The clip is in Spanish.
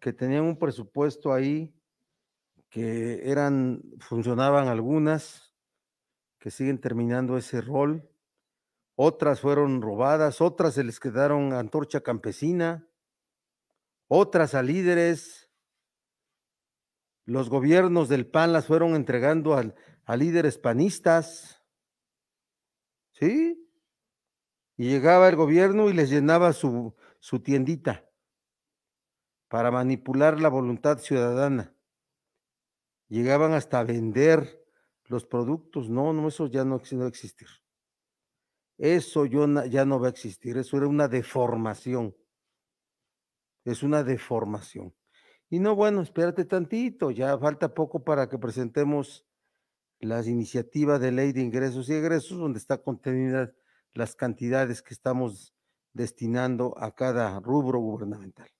que tenían un presupuesto ahí, que eran, funcionaban algunas, que siguen terminando ese rol, otras fueron robadas, otras se les quedaron antorcha campesina, otras a líderes, los gobiernos del PAN las fueron entregando a líderes panistas, ¿sí? Y llegaba el gobierno y les llenaba su, su tiendita para manipular la voluntad ciudadana. Llegaban hasta vender los productos. No, no, eso ya no, va a existir. Eso yo, ya no va a existir. Eso era una deformación. Es una deformación. Y no, bueno, espérate tantito. Ya falta poco para que presentemos las iniciativas de ley de ingresos y egresos, donde está contenidas las cantidades que estamos destinando a cada rubro gubernamental.